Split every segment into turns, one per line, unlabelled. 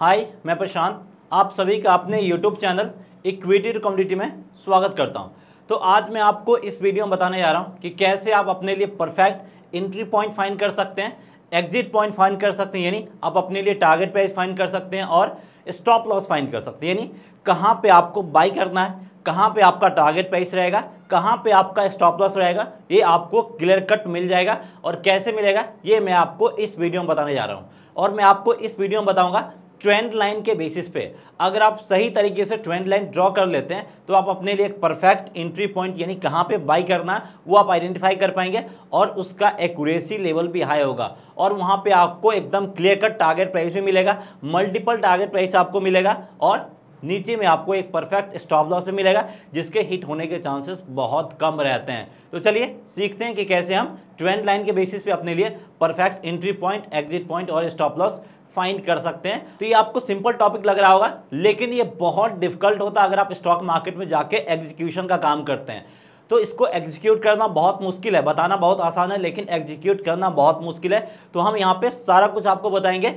हाय मैं प्रशांत आप सभी का अपने यूट्यूब चैनल इक्विटी कम्युनिटी में स्वागत करता हूं तो आज मैं आपको इस वीडियो में बताने जा रहा हूं कि कैसे आप अपने लिए परफेक्ट इंट्री पॉइंट फाइंड कर सकते हैं एग्जिट पॉइंट फाइंड कर सकते हैं यानी आप अपने लिए टारगेट प्राइस फाइन कर सकते हैं और स्टॉप लॉस फाइन कर सकते हैं यानी कहाँ पर आपको बाई करना है कहाँ पे आपका टारगेट प्राइस रहेगा कहाँ पे आपका स्टॉप लॉस रहेगा ये आपको क्लियर कट मिल जाएगा और कैसे मिलेगा ये मैं आपको इस वीडियो में बताने जा रहा हूँ और मैं आपको इस वीडियो में बताऊँगा ट्रेंड लाइन के बेसिस पे अगर आप सही तरीके से ट्रेंड लाइन ड्रॉ कर लेते हैं तो आप अपने लिए एक परफेक्ट एंट्री पॉइंट यानी कहाँ पे बाई करना है वो आप आइडेंटिफाई कर पाएंगे और उसका एक्यूरेसी लेवल भी हाई होगा और वहाँ पे आपको एकदम क्लियर कट टारगेट प्राइस भी मिलेगा मल्टीपल टारगेट प्राइस आपको मिलेगा और नीचे में आपको एक परफेक्ट स्टॉप लॉस भी मिलेगा जिसके हिट होने के चांसेस बहुत कम रहते हैं तो चलिए सीखते हैं कि कैसे हम ट्रेंड लाइन के बेसिस पे अपने लिए perfect entry point exit point और स्टॉप लॉस फाइंड कर सकते हैं तो ये आपको सिंपल टॉपिक लग रहा होगा लेकिन ये बहुत डिफिकल्ट होता है अगर आप स्टॉक मार्केट में जाके एग्जीक्यूशन का काम करते हैं तो इसको एग्जीक्यूट करना बहुत मुश्किल है बताना बहुत आसान है लेकिन एग्जीक्यूट करना बहुत मुश्किल है तो हम यहाँ पे सारा कुछ आपको बताएंगे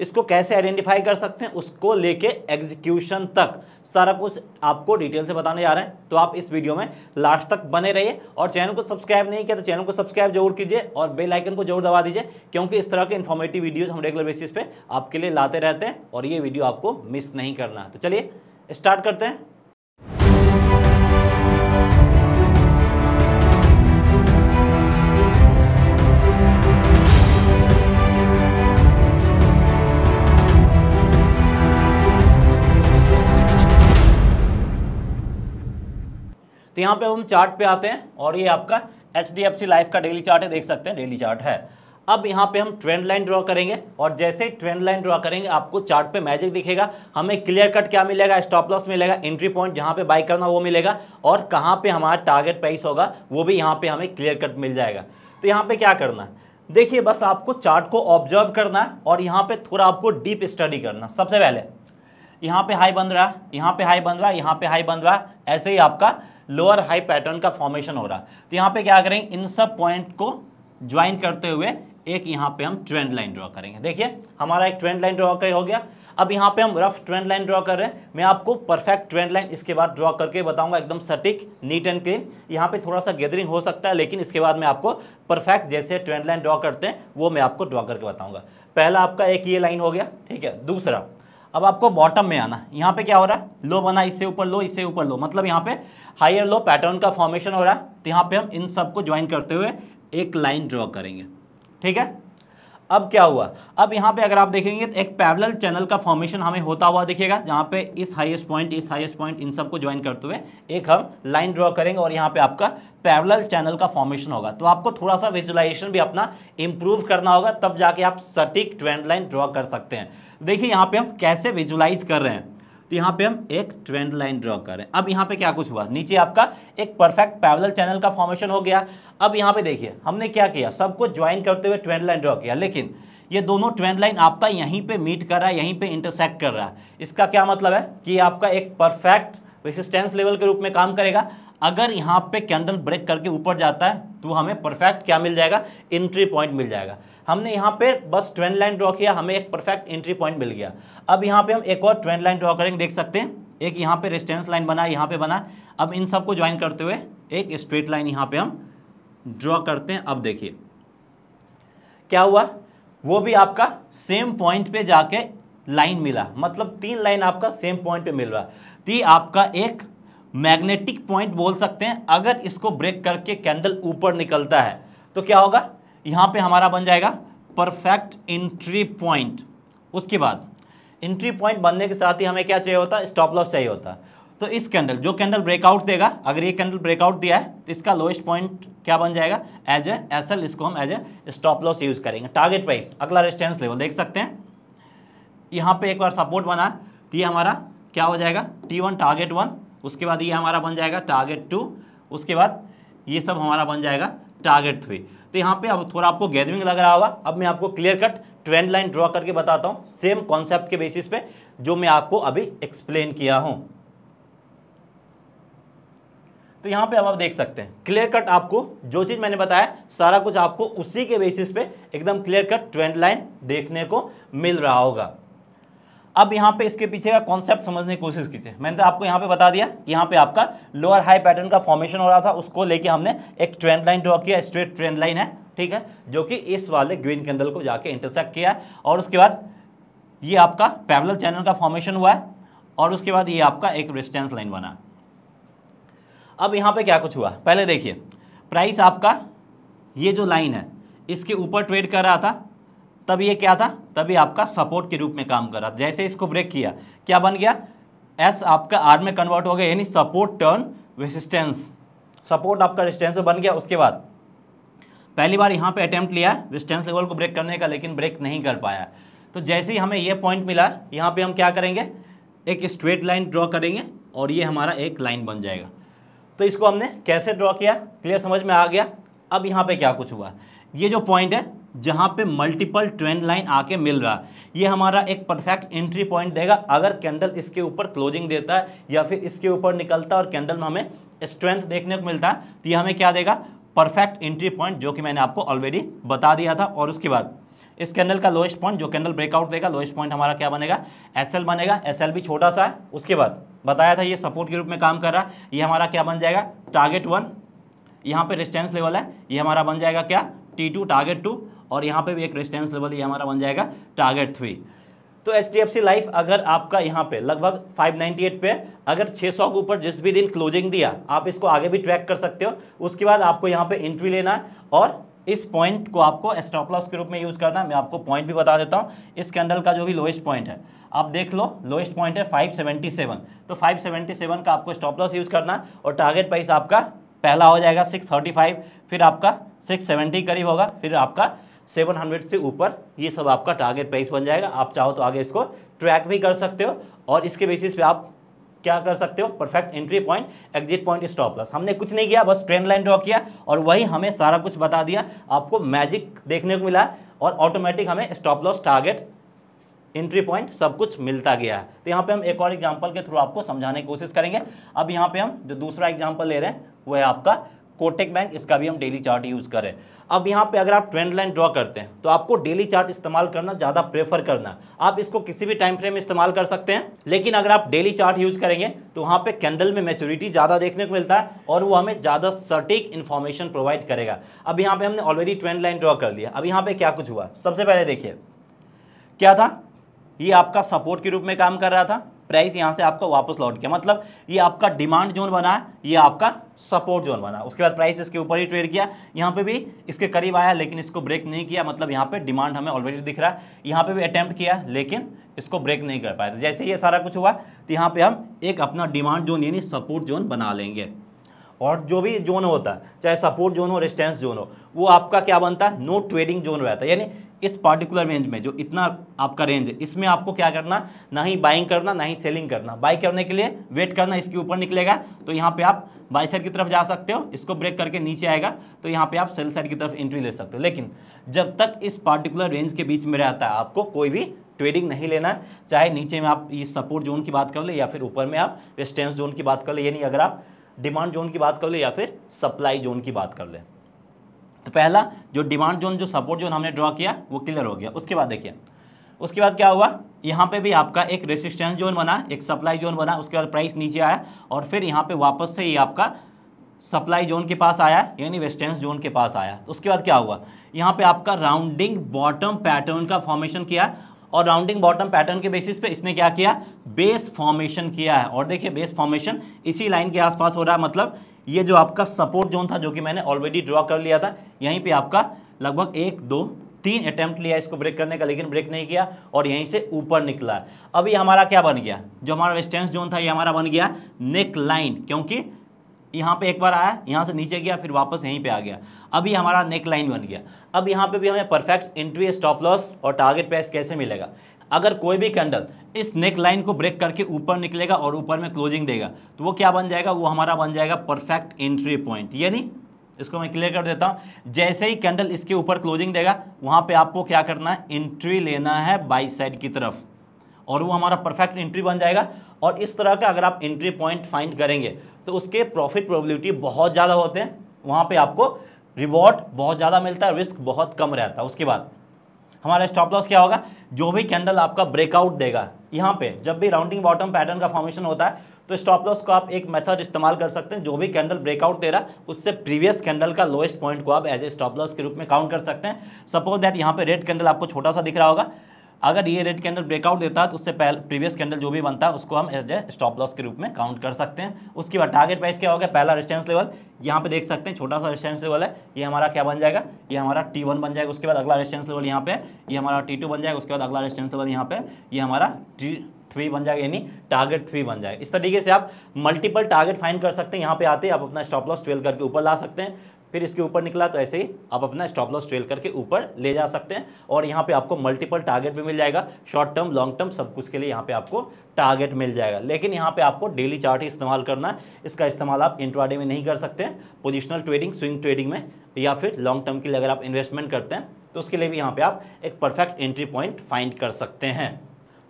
इसको कैसे आइडेंटिफाई कर सकते हैं उसको लेके एग्जीक्यूशन तक सारा कुछ आपको डिटेल से बताने जा रहे हैं तो आप इस वीडियो में लास्ट तक बने रहिए और चैनल को सब्सक्राइब नहीं किया तो चैनल को सब्सक्राइब जरूर कीजिए और बेल आइकन को जरूर दबा दीजिए क्योंकि इस तरह के इन्फॉर्मेटिव वीडियोज़ हम रेगुलर बेसिस पे आपके लिए लाते रहते हैं और ये वीडियो आपको मिस नहीं करना तो चलिए स्टार्ट करते हैं तो यहाँ पे हम चार्ट पे आते हैं और ये आपका H D F C life का डेली चार्ट है देख सकते हैं डेली चार्ट है अब यहाँ पे हम ट्रेंड लाइन ड्रॉ करेंगे और जैसे ही ट्रेंड लाइन ड्रॉ करेंगे आपको चार्ट पे मैजिक दिखेगा हमें क्लियर कट क्या मिलेगा स्टॉप लॉस मिलेगा एंट्री पॉइंट जहाँ पे बाई करना वो मिलेगा और कहाँ पे हमारा टारगेट प्राइस होगा वो भी यहाँ पे हमें क्लियर कट मिल जाएगा तो यहाँ पे क्या करना है देखिए बस आपको चार्ट को ऑब्जर्व करना है और यहाँ पे थोड़ा आपको डीप स्टडी करना सबसे पहले यहाँ पे हाई बन रहा है यहाँ पे हाई बन रहा है यहाँ पे हाई बन रहा है ऐसे ही आपका लोअर हाई पैटर्न का फॉर्मेशन हो रहा है तो यहाँ पे क्या करेंगे इन सब पॉइंट को ज्वाइन करते हुए एक यहाँ पे हम ट्रेंड लाइन ड्रॉ करेंगे देखिए हमारा एक ट्रेंड लाइन ड्रॉ हो गया अब यहाँ पे हम रफ ट्रेंड लाइन ड्रॉ कर रहे हैं मैं आपको परफेक्ट ट्रेंड लाइन इसके बाद ड्रॉ करके बताऊंगा एकदम सटीक नीट एंड क्लीन यहाँ पे थोड़ा सा गैदरिंग हो सकता है लेकिन इसके बाद मैं आपको परफेक्ट जैसे ट्रेंड लाइन ड्रॉ करते हैं वो मैं आपको ड्रॉ करके बताऊंगा पहला आपका एक ये लाइन हो गया ठीक है दूसरा अब आपको बॉटम में आना यहाँ पे क्या हो रहा है लो बना इससे ऊपर लो इससे ऊपर लो मतलब यहाँ पे हायर लो पैटर्न का फॉर्मेशन हो रहा है तो यहाँ पे हम इन सब को ज्वाइन करते हुए एक लाइन ड्रॉ करेंगे ठीक है अब क्या हुआ अब यहाँ पे अगर आप देखेंगे तो एक पैरेलल चैनल का फॉर्मेशन हमें होता हुआ दिखेगा जहाँ पे इस हाईएस्ट पॉइंट इस हाईएस्ट पॉइंट इन सब को ज्वाइन करते हुए एक हम लाइन ड्रॉ करेंगे और यहाँ पे आपका पैरेलल चैनल का फॉर्मेशन होगा तो आपको थोड़ा सा विजुलाइजेशन भी अपना इंप्रूव करना होगा तब जाके आप सटीक ट्रेंड लाइन ड्रॉ कर सकते हैं देखिए यहाँ पे हम कैसे विजुलाइज कर रहे हैं तो यहाँ पे हम एक ट्रेंड लाइन ड्रॉ कर रहे हैं अब यहाँ पे क्या कुछ हुआ नीचे आपका एक परफेक्ट पैरेलल चैनल का फॉर्मेशन हो गया अब यहाँ पे देखिए हमने क्या किया सबको ज्वाइन करते हुए ट्रेंड लाइन ड्रॉ किया लेकिन ये दोनों ट्रेंड लाइन आपका यहीं पे मीट कर रहा है यहीं पे इंटरसेक्ट कर रहा है इसका क्या मतलब है कि आपका एक परफेक्ट रेसिस्टेंस लेवल के रूप में काम करेगा अगर यहाँ पे कैंडल ब्रेक करके ऊपर जाता है तो हमें परफेक्ट क्या मिल जाएगा एंट्री पॉइंट मिल जाएगा हमने यहाँ पे बस ट्रेंड लाइन ड्रॉ किया हमें एक परफेक्ट एंट्री पॉइंट मिल गया अब यहाँ पे हम एक और ट्रेंड लाइन ड्रॉ करेंगे देख सकते हैं एक यहाँ पे रेस्टेंस लाइन बना यहाँ पे बना अब इन सबको ज्वाइन करते हुए एक स्ट्रेट लाइन यहाँ पे हम ड्रॉ करते हैं अब देखिए क्या हुआ वो भी आपका सेम पॉइंट पे जाके लाइन मिला मतलब तीन लाइन आपका सेम पॉइंट पे मिल रहा थी आपका एक मैग्नेटिक पॉइंट बोल सकते हैं अगर इसको ब्रेक करके कैंडल ऊपर निकलता है तो क्या होगा यहाँ पे हमारा बन जाएगा परफेक्ट इंट्री पॉइंट उसके बाद इंट्री पॉइंट बनने के साथ ही हमें क्या चाहिए होता है स्टॉप लॉस चाहिए होता तो इस कैंडल जो कैंडल ब्रेकआउट देगा अगर ये कैंडल ब्रेकआउट दिया है तो इसका लोएस्ट पॉइंट क्या बन जाएगा एज ए एस एल इसको हम as a stop loss use करेंगे टारगेट प्राइस अगला रेस्टेंस लेवल देख सकते हैं यहाँ पे एक बार सपोर्ट बना तो ये हमारा क्या हो जाएगा टी वन टारगेट वन उसके बाद ये हमारा बन जाएगा टारगेट टू उसके बाद ये सब हमारा बन जाएगा टारगेट थ्री तो यहाँ पे अब थोड़ा आपको गैदरिंग लग रहा होगा अब मैं आपको clear cut trend line draw करके बताता हूँ सेम कॉन्सेप्ट के बेसिस पे जो मैं आपको अभी एक्सप्लेन किया हूँ तो यहाँ पे अब आप देख सकते हैं क्लियर कट आपको जो चीज़ मैंने बताया सारा कुछ आपको उसी के बेसिस पे एकदम क्लियर कट ट्रेंड लाइन देखने को मिल रहा होगा अब यहाँ पे इसके पीछे का कॉन्सेप्ट समझने की कोशिश की थी मैंने तो आपको यहाँ पे बता दिया कि यहाँ पे आपका लोअर हाई पैटर्न का फॉर्मेशन हो रहा था उसको लेके हमने एक ट्रेंड लाइन ड्रॉ किया स्ट्रेट ट्रेंड लाइन है ठीक है जो कि इस वाले ग्रीन कैंडल को जाके इंटरसेक्ट किया है और उसके बाद ये आपका पैरल चैनल का फॉर्मेशन हुआ है और उसके बाद ये आपका एक रिस्टेंस लाइन बना अब यहाँ पर क्या कुछ हुआ पहले देखिए प्राइस आपका ये जो लाइन है इसके ऊपर ट्रेड कर रहा था तब ये क्या था तभी आपका सपोर्ट के रूप में काम कर रहा जैसे इसको ब्रेक किया क्या बन गया एस आपका आर में कन्वर्ट हो गया यानी सपोर्ट टर्न रेसिस्टेंस सपोर्ट आपका रेसिस्टेंस बन गया उसके बाद पहली बार यहाँ पे अटैम्प्ट लिया रेजिस्टेंस लेवल को ब्रेक करने का लेकिन ब्रेक नहीं कर पाया तो जैसे ही हमें ये पॉइंट मिला यहाँ पे हम क्या करेंगे एक स्ट्रेट लाइन ड्रॉ करेंगे और ये हमारा एक लाइन बन जाएगा तो इसको हमने कैसे ड्रॉ किया क्लियर समझ में आ गया अब यहाँ पे क्या कुछ हुआ ये जो पॉइंट है जहाँ पे मल्टीपल ट्रेंड लाइन आके मिल रहा है ये हमारा एक परफेक्ट एंट्री पॉइंट देगा अगर कैंडल इसके ऊपर क्लोजिंग देता है या फिर इसके ऊपर निकलता है और कैंडल में हमें स्ट्रेंथ देखने को मिलता है तो ये हमें क्या देगा परफेक्ट एंट्री पॉइंट जो कि मैंने आपको ऑलरेडी बता दिया था और उसके बाद इस कैंडल का लोएस्ट पॉइंट जो कैंडल ब्रेकआउट देगा लोएस्ट पॉइंट हमारा क्या बनेगा एस बनेगा एस भी छोटा सा है उसके बाद बताया था ये सपोर्ट के रूप में काम कर रहा है ये हमारा क्या बन जाएगा टारगेट वन यहाँ पे रिस्टेंस लेवल है ये हमारा बन जाएगा क्या टी टू टारगेट टू और यहाँ पे भी एक रेस्टेंस लेवल ये हमारा बन जाएगा टारगेट थ्री तो H D F C life अगर आपका यहाँ पे लगभग 598 पे अगर 600 के ऊपर जिस भी दिन क्लोजिंग दिया आप इसको आगे भी ट्रैक कर सकते हो उसके बाद आपको यहाँ पे एंट्री लेना है और इस पॉइंट को आपको स्टॉप लॉस के रूप में यूज़ करना है मैं आपको पॉइंट भी बता देता हूँ इस कैंडल का जो भी लोएस्ट पॉइंट है आप देख लो लोएस्ट पॉइंट है 577 तो 577 का आपको स्टॉप लॉस यूज़ करना है और टारगेट प्राइस आपका पहला हो जाएगा 635 फिर आपका 670 करीब होगा फिर आपका 700 से ऊपर ये सब आपका टारगेट प्राइस बन जाएगा आप चाहो तो आगे इसको ट्रैक भी कर सकते हो और इसके बेसिस पे आप क्या कर सकते हो perfect entry point exit point stop loss हमने कुछ नहीं किया बस ट्रेंड लाइन ड्रॉ किया और वही हमें सारा कुछ बता दिया आपको मैजिक देखने को मिला और ऑटोमेटिक हमें stop loss target entry point सब कुछ मिलता गया है तो यहाँ पे हम एक और एग्जांपल के थ्रू आपको समझाने की कोशिश करेंगे अब यहाँ पे हम जो दूसरा एग्जांपल ले रहे हैं वो है आपका कोटेक बैंक इसका भी हम डेली चार्ट यूज़ करें अब यहाँ पे अगर आप ट्रेंड लाइन ड्रॉ करते हैं तो आपको डेली चार्ट इस्तेमाल करना ज़्यादा प्रेफर करना आप इसको किसी भी टाइम फ्रेम में इस्तेमाल कर सकते हैं लेकिन अगर आप डेली चार्ट यूज़ करेंगे तो वहाँ पे कैंडल में मेच्योरिटी ज़्यादा देखने को मिलता है और वो हमें ज़्यादा सटीक इन्फॉर्मेशन प्रोवाइड करेगा अब यहाँ पर हमने ऑलरेडी ट्रेंड लाइन ड्रॉ कर लिया अब यहाँ पर क्या कुछ हुआ सबसे पहले देखिए क्या था ये आपका सपोर्ट के रूप में काम कर रहा था प्राइस यहाँ से आपका वापस लौट गया मतलब ये आपका डिमांड जोन बना ये आपका सपोर्ट जोन बना उसके बाद प्राइस इसके ऊपर ही ट्रेड किया यहाँ पे भी इसके करीब आया लेकिन इसको ब्रेक नहीं किया मतलब यहाँ पे डिमांड हमें ऑलरेडी दिख रहा है यहाँ पे भी अटैम्प्ट किया लेकिन इसको ब्रेक नहीं कर पाया तो जैसे ये सारा कुछ हुआ तो यहाँ पे हम एक अपना डिमांड जोन यानी सपोर्ट जोन बना लेंगे और जो भी जोन होता है चाहे सपोर्ट जोन हो रेस्टेंस जोन हो वो आपका क्या बनता है नो ट्रेडिंग जोन रहता है यानी इस पार्टिकुलर रेंज में जो इतना आपका रेंज है इसमें आपको क्या करना ना ही बाइंग करना ना ही सेलिंग करना बाई करने के लिए वेट करना इसके ऊपर निकलेगा तो यहाँ पे आप बाई साइड की तरफ जा सकते हो इसको ब्रेक करके नीचे आएगा तो यहाँ पे आप सेल साइड की तरफ एंट्री ले सकते हो लेकिन जब तक इस पार्टिकुलर रेंज के बीच में रहता है आपको कोई भी ट्रेडिंग नहीं लेना है चाहे नीचे में आप ये सपोर्ट जोन की बात कर ले या फिर ऊपर में आप रेस्टेंस जोन की बात कर ले यानी अगर आप डिमांड जोन की बात कर ले या फिर सप्लाई जोन की बात कर लें तो पहला जो डिमांड जोन जो सपोर्ट जोन हमने ड्रॉ किया वो क्लियर हो गया उसके बाद देखिए उसके बाद क्या हुआ यहाँ पे भी आपका एक रेसिस्टेंस जोन बना एक सप्लाई जोन बना उसके बाद प्राइस नीचे आया और फिर यहाँ पे वापस से ये आपका सप्लाई जोन के पास आया यानी वेस्टेंस जोन के पास आया तो उसके बाद क्या हुआ यहाँ पे आपका राउंडिंग बॉटम पैटर्न का फॉर्मेशन किया और राउंडिंग बॉटम पैटर्न के बेसिस पे इसने क्या किया बेस फॉर्मेशन किया है और देखिए बेस फॉर्मेशन इसी लाइन के आसपास हो रहा है मतलब ये जो आपका सपोर्ट जोन था जो कि मैंने ऑलरेडी ड्रॉ कर लिया था यहीं पे आपका लगभग एक दो तीन अटैम्प्ट लिया इसको ब्रेक करने का लेकिन ब्रेक नहीं किया और यहीं से ऊपर निकला अब हमारा क्या बन गया जो हमारा रेस्टेंस जोन था ये हमारा बन गया नेक लाइन क्योंकि यहाँ पे एक बार आया यहाँ से नीचे गया फिर वापस यहीं पे आ गया अभी हमारा नेक लाइन बन गया अब यहाँ पे भी हमें परफेक्ट एंट्री स्टॉप लॉस और टारगेट प्राइस कैसे मिलेगा अगर कोई भी कैंडल इस नेक लाइन को ब्रेक करके ऊपर निकलेगा और ऊपर में क्लोजिंग देगा तो वो क्या बन जाएगा वो हमारा बन जाएगा परफेक्ट एंट्री पॉइंट यानी इसको मैं क्लियर कर देता हूँ जैसे ही कैंडल इसके ऊपर क्लोजिंग देगा वहाँ पर आपको क्या करना है एंट्री लेना है बाई साइड की तरफ और वो हमारा परफेक्ट एंट्री बन जाएगा और इस तरह का अगर आप एंट्री पॉइंट फाइंड करेंगे तो उसके प्रॉफिट प्रोबेबिलिटी बहुत ज़्यादा होते हैं वहाँ पे आपको रिवॉर्ड बहुत ज़्यादा मिलता है रिस्क बहुत कम रहता है उसके बाद हमारा स्टॉप लॉस क्या होगा जो भी कैंडल आपका ब्रेकआउट देगा यहाँ पे जब भी राउंडिंग बॉटम पैटर्न का फॉर्मेशन होता है तो स्टॉप लॉस को आप एक मेथड इस्तेमाल कर सकते हैं जो भी कैंडल ब्रेकआउट दे रहा है उससे प्रीवियस कैंडल का लोएस्ट पॉइंट को आप एज ए स्टॉप लॉस के रूप में काउंट कर सकते हैं सपोज दैट यहाँ पे रेड कैंडल आपको छोटा सा दिख रहा होगा अगर ये रेड कैंडल ब्रेकआउट देता है तो उससे पहले प्रीवियस कैंडल जो भी बनता है उसको हम एज ए स्टॉप लॉस के रूप में काउंट कर सकते हैं उसके बाद टारगेट प्राइस क्या होगा पहला रेस्टेंस लेवल यहाँ पे देख सकते हैं छोटा सा रेस्टेंस लेवल है ये हमारा क्या बन जाएगा ये हमारा टी वन बन जाएगा उसके बाद अगला रेस्टेंस लेवल यहाँ पे ये हमारा टी टू बन जाएगा उसके बाद अगला रेस्टेंस लेवल यहाँ पे ये हमारा टी थ्री बन जाएगा यानी टारगेट थ्री बन जाएगा इस तरीके से आप मल्टीपल टारगेट फाइंड कर सकते हैं यहाँ पे आते हैं आप अपना स्टॉप लॉस ट्वेल्व करके ऊपर ला सकते हैं फिर इसके ऊपर निकला तो ऐसे ही आप अपना स्टॉप लॉस ट्रेल करके ऊपर ले जा सकते हैं और यहाँ पे आपको मल्टीपल टारगेट भी मिल जाएगा शॉर्ट टर्म लॉन्ग टर्म सब कुछ के लिए यहाँ पे आपको टारगेट मिल जाएगा लेकिन यहाँ पे आपको डेली चार्ट ही इस्तेमाल करना है इसका इस्तेमाल आप इंट्राडे में नहीं कर सकते हैं पोजिशनल ट्रेडिंग स्विंग ट्रेडिंग में या फिर लॉन्ग टर्म के लिए अगर आप इन्वेस्टमेंट करते हैं तो उसके लिए भी यहाँ पर आप एक परफेक्ट एंट्री पॉइंट फाइंड कर सकते हैं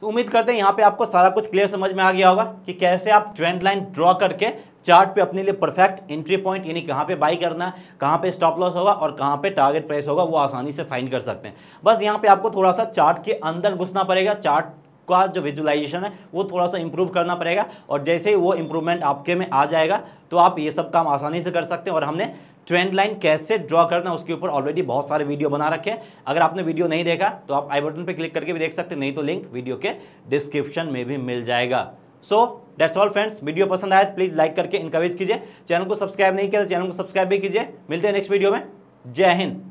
तो उम्मीद करते हैं यहाँ पे आपको सारा कुछ क्लियर समझ में आ गया होगा कि कैसे आप ट्रेंड लाइन ड्रॉ करके चार्ट पे अपने लिए परफेक्ट एंट्री पॉइंट यानी कहाँ पे बाई करना है कहाँ पे स्टॉप लॉस होगा और कहाँ पे टारगेट प्राइस होगा वो आसानी से फाइंड कर सकते हैं बस यहाँ पे आपको थोड़ा सा चार्ट के अंदर घुसना पड़ेगा चार्ट का जो विजुअलाइजेशन है वो थोड़ा सा इंप्रूव करना पड़ेगा और जैसे ही वो इम्प्रूवमेंट आपके में आ जाएगा तो आप ये सब काम आसानी से कर सकते हैं और हमने ट्रेंड लाइन कैसे ड्रॉ करना उसके ऊपर ऑलरेडी बहुत सारे वीडियो बना रखे हैं अगर आपने वीडियो नहीं देखा तो आप आई बटन पर क्लिक करके भी देख सकते नहीं तो लिंक वीडियो के डिस्क्रिप्शन में भी मिल जाएगा so that's all friends video पसंद आए तो प्लीज़ लाइक करके इनकरेज कीजिए चैनल को सब्सक्राइब नहीं किया तो चैनल को सब्सक्राइब भी कीजिए मिलते हैं नेक्स्ट वीडियो में जय हिंद